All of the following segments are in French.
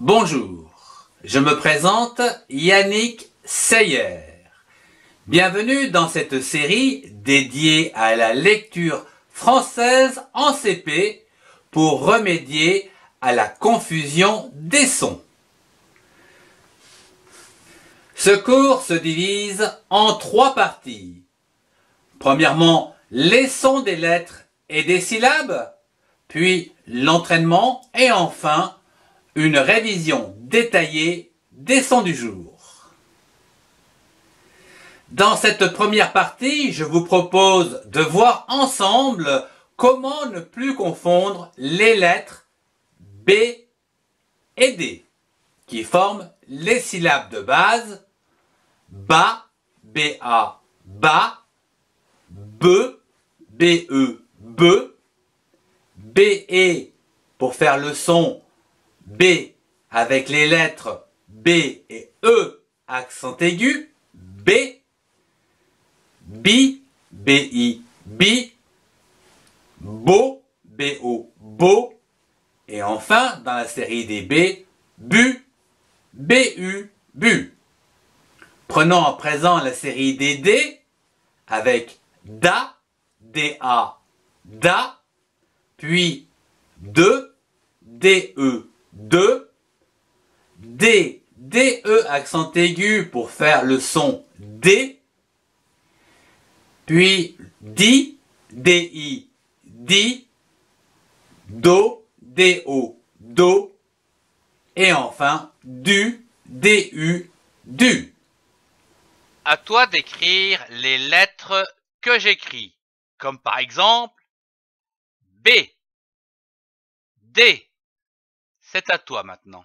Bonjour, je me présente Yannick Seyer. Bienvenue dans cette série dédiée à la lecture française en CP pour remédier à la confusion des sons. Ce cours se divise en trois parties. Premièrement, les sons des lettres et des syllabes, puis l'entraînement et enfin une révision détaillée des sons du jour. Dans cette première partie, je vous propose de voir ensemble comment ne plus confondre les lettres B et D qui forment les syllabes de base ba, ba, ba, be, be, be, be, pour faire le son B avec les lettres B et E, accent aigu, B, BI, I, BI, BO, BO, BO, et enfin, dans la série des B, BU, U, BU. Prenons à présent la série des D, avec DA, A, DA, puis DE, DE, de, D, D, E, accent aigu pour faire le son D, puis DI, DI, DI, DO, O, DO, et enfin DU, DU, DU. A toi d'écrire les lettres que j'écris, comme par exemple B, D, à toi maintenant.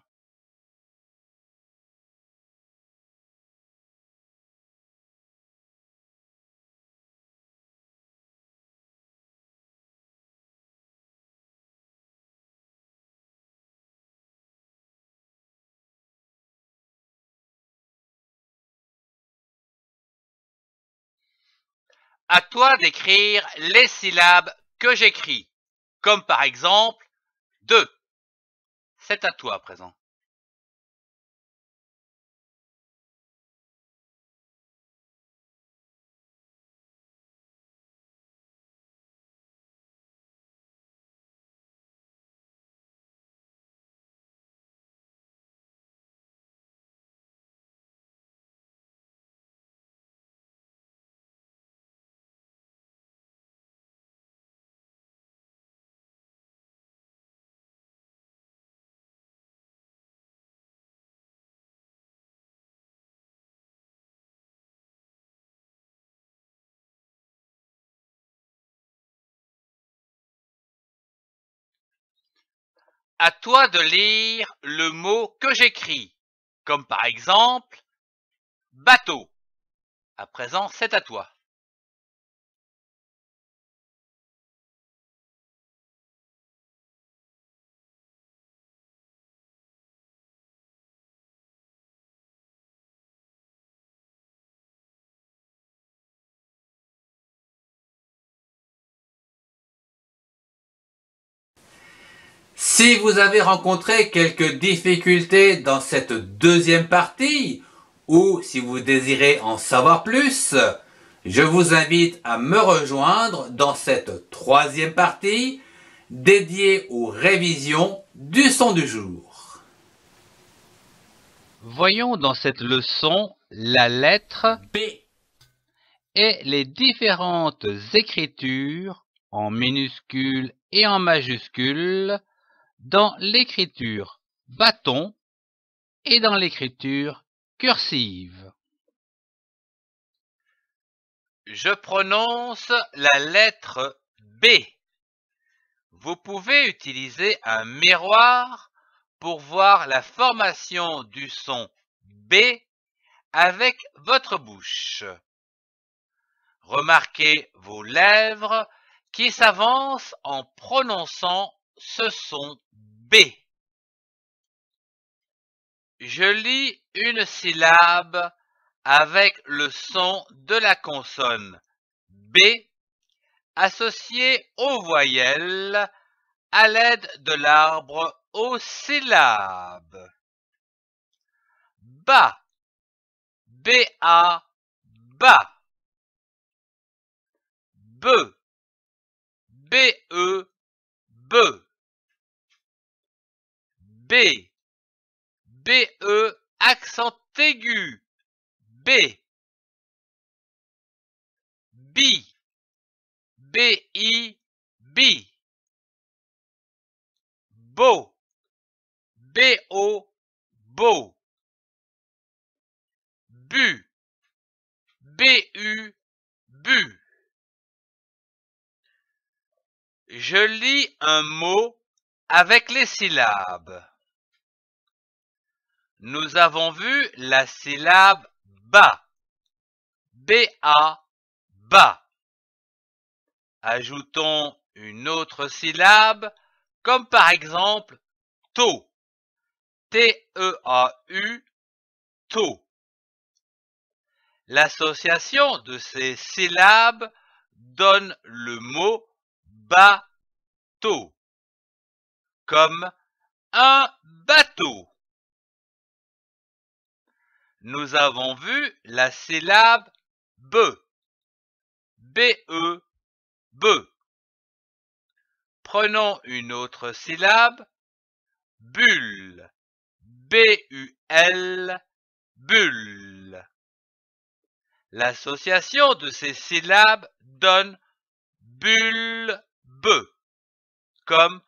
À toi d'écrire les syllabes que j'écris, comme par exemple deux. C'est à toi à présent. à toi de lire le mot que j'écris, comme par exemple bateau. À présent, c'est à toi. Si vous avez rencontré quelques difficultés dans cette deuxième partie, ou si vous désirez en savoir plus, je vous invite à me rejoindre dans cette troisième partie dédiée aux révisions du son du jour. Voyons dans cette leçon la lettre B et les différentes écritures en minuscules et en majuscules dans l'écriture bâton et dans l'écriture cursive. Je prononce la lettre B. Vous pouvez utiliser un miroir pour voir la formation du son B avec votre bouche. Remarquez vos lèvres qui s'avancent en prononçant ce son je lis une syllabe avec le son de la consonne B associée aux voyelles à l'aide de l'arbre aux syllabes. ba, b be e, B-E, be. B. E. accent aigu. B. B. I, B. Beau. Beau. Bu. U. Bu. Je lis un mot avec les syllabes. Nous avons vu la syllabe ba. B-A, ba. Ajoutons une autre syllabe, comme par exemple to, T-E-A-U, L'association de ces syllabes donne le mot bateau, comme un bateau nous avons vu la syllabe be. E B-E, b Prenons une autre syllabe, BUL. B-U-L, L'association de ces syllabes donne bulle, be, comme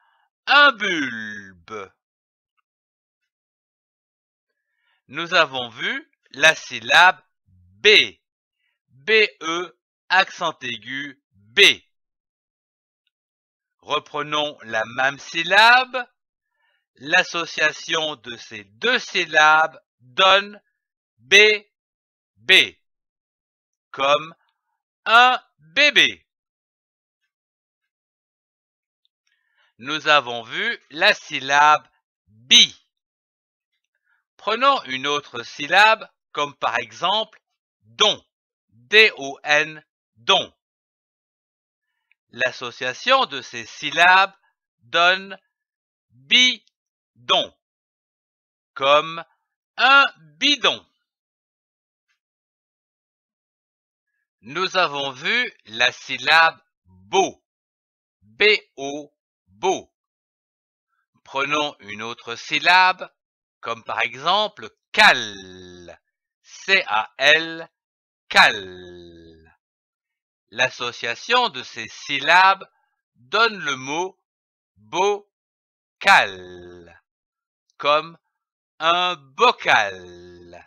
un bulbe nous avons vu la syllabe B. b-e », accent aigu, B. Reprenons la même syllabe. L'association de ces deux syllabes donne B, B, comme un bébé. Nous avons vu la syllabe bi. Prenons une autre syllabe, comme par exemple don. D-O-N, don. L'association de ces syllabes donne bidon, comme un bidon. Nous avons vu la syllabe beau, B-O, beau. Prenons une autre syllabe comme par exemple cal, C-A-L, cal. L'association de ces syllabes donne le mot bocal, comme un bocal.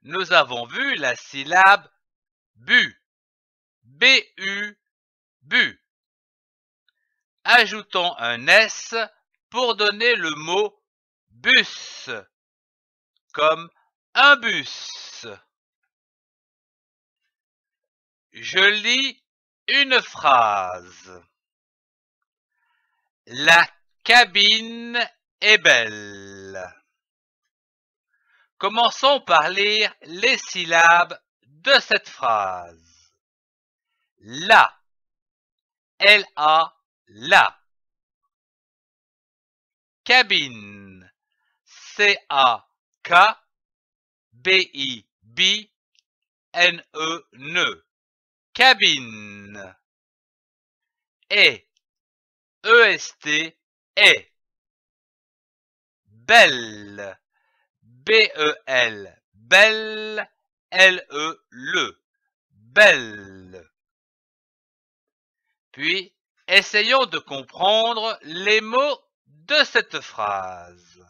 Nous avons vu la syllabe bu, B-U, bu. Ajoutons un S pour donner le mot bus, comme un bus. Je lis une phrase. La cabine est belle. Commençons par lire les syllabes de cette phrase. la elle a L-A. La cabine. C-A-K-B-I-B-N-E-N. E e. Cabine. Et. E E-S-T. Et. Belle. B-E-L. Belle. L-E. Le. Belle. Puis, essayons de comprendre les mots de cette phrase.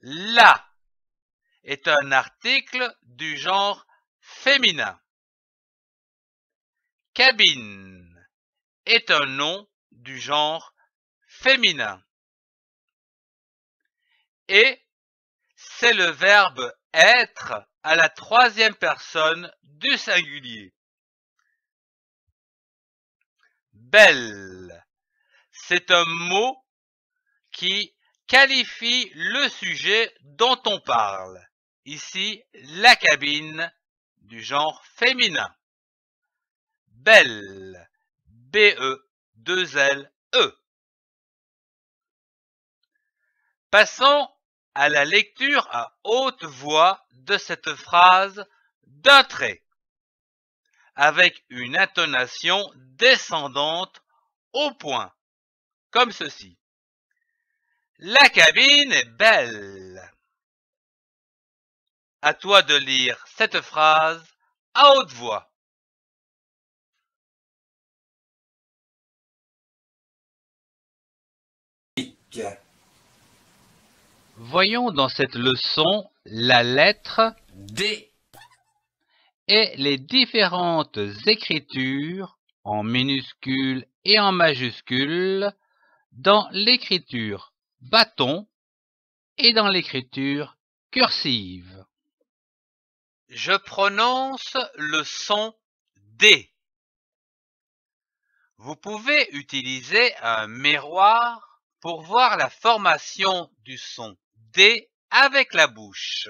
La est un article du genre féminin. Cabine est un nom du genre féminin. Et c'est le verbe être à la troisième personne du singulier. Belle c'est un mot qui qualifie le sujet dont on parle. Ici, la cabine du genre féminin. Belle. B-E-2-L-E. E. Passons à la lecture à haute voix de cette phrase d'un trait, avec une intonation descendante au point comme ceci. La cabine est belle. À toi de lire cette phrase à haute voix. Voyons dans cette leçon la lettre D et les différentes écritures en minuscules et en majuscules dans l'écriture bâton et dans l'écriture cursive. Je prononce le son D. Vous pouvez utiliser un miroir pour voir la formation du son D avec la bouche.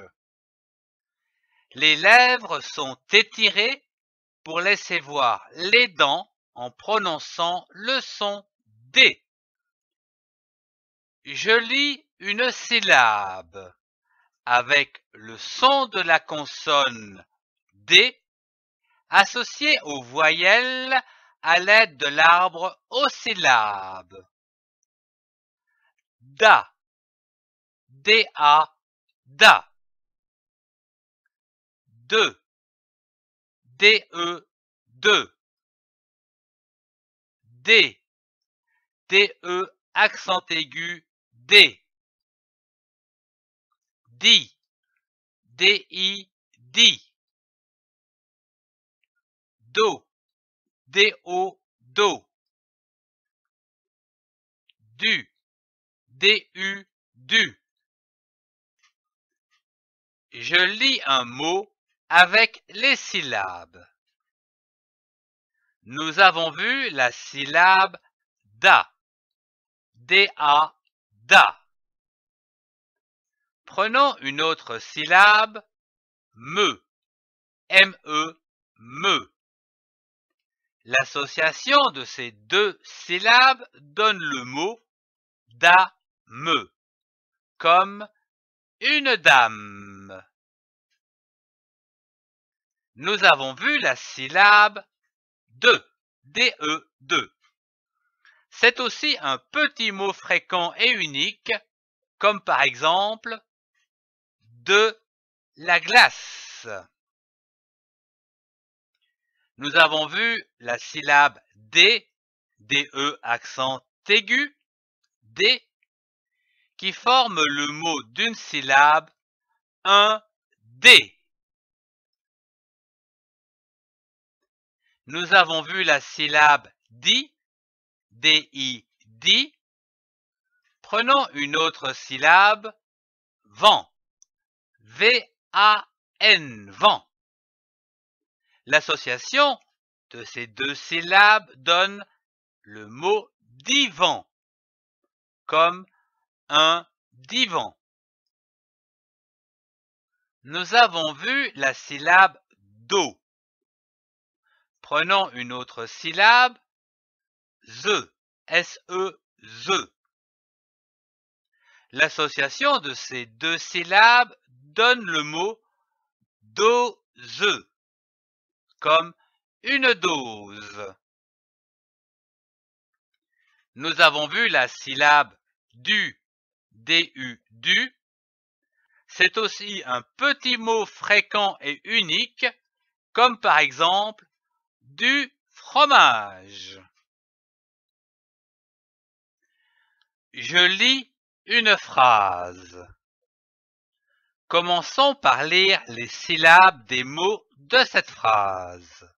Les lèvres sont étirées pour laisser voir les dents en prononçant le son D. Je lis une syllabe avec le son de la consonne D associé aux voyelles à l'aide de l'arbre aux syllabes. Da, D-A, da. De, de. D, d e, e, accent aigu, D. D. D-I. D. Do. D-O. Do. Du. D-U. Du. Je lis un mot avec les syllabes. Nous avons vu la syllabe da. D-A da. Prenons une autre syllabe, me, M-E, me. L'association de ces deux syllabes donne le mot da me, comme une dame. Nous avons vu la syllabe de, de, de. C'est aussi un petit mot fréquent et unique, comme par exemple de la glace. Nous avons vu la syllabe D, DE accent aigu, D, qui forme le mot d'une syllabe, un D. Nous avons vu la syllabe di, D, D-i-d. Prenons une autre syllabe, vent. V-A-N, vent. L'association de ces deux syllabes donne le mot divan, comme un divan. Nous avons vu la syllabe do. Prenons une autre syllabe, S-E, e, L'association de ces deux syllabes donne le mot dose, comme une dose. Nous avons vu la syllabe du, du, du. C'est aussi un petit mot fréquent et unique, comme par exemple du fromage. Je lis une phrase. Commençons par lire les syllabes des mots de cette phrase.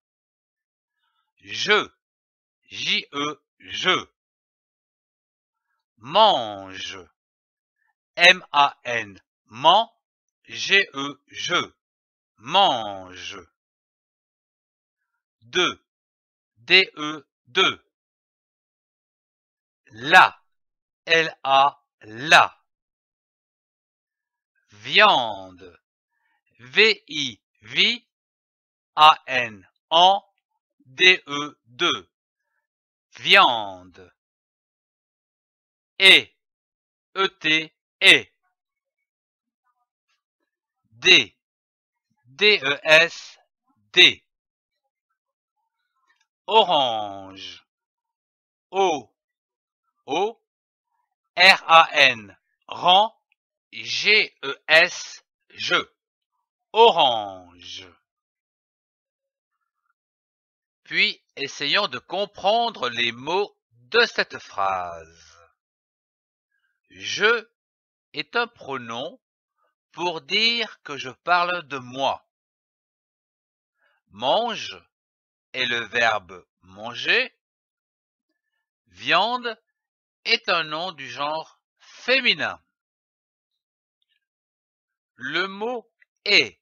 Je, J-E, je. Mange, M-A-N, man, G-E, je. Mange. Deux, D-E, deux. La, elle a la. Viande. V-I, vi, A-N, en, D-E, de. Viande. Et, e E-T, et. D, D-E-S, D. Orange. O, O, R-A-N, rang, G-E-S, JE, Orange. Puis essayons de comprendre les mots de cette phrase. Je est un pronom pour dire que je parle de moi. Mange est le verbe manger. Viande est un nom du genre féminin. Le mot est.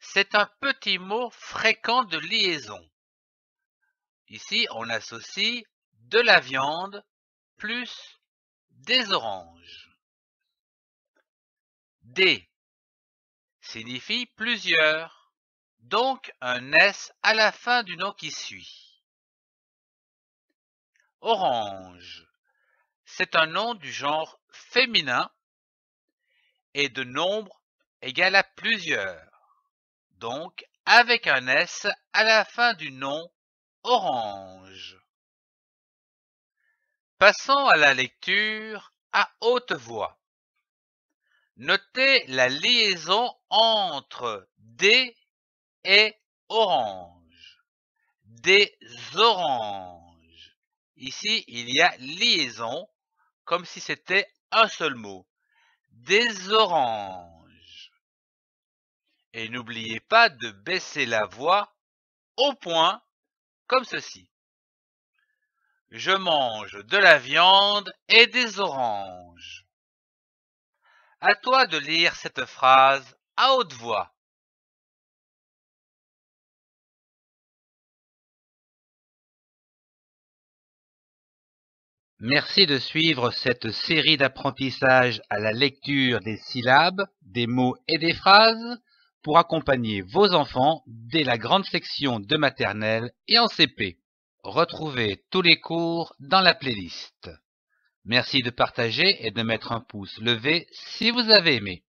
C'est un petit mot fréquent de liaison. Ici, on associe de la viande plus des oranges. D signifie plusieurs, donc un S à la fin du nom qui suit. Orange c'est un nom du genre féminin et de nombre égal à plusieurs, donc avec un S à la fin du nom orange. Passons à la lecture à haute voix. Notez la liaison entre des et orange. Des oranges. Ici, il y a liaison comme si c'était un seul mot. Des oranges. Et n'oubliez pas de baisser la voix au point comme ceci. Je mange de la viande et des oranges. À toi de lire cette phrase à haute voix. Merci de suivre cette série d'apprentissage à la lecture des syllabes, des mots et des phrases pour accompagner vos enfants dès la grande section de maternelle et en CP. Retrouvez tous les cours dans la playlist. Merci de partager et de mettre un pouce levé si vous avez aimé.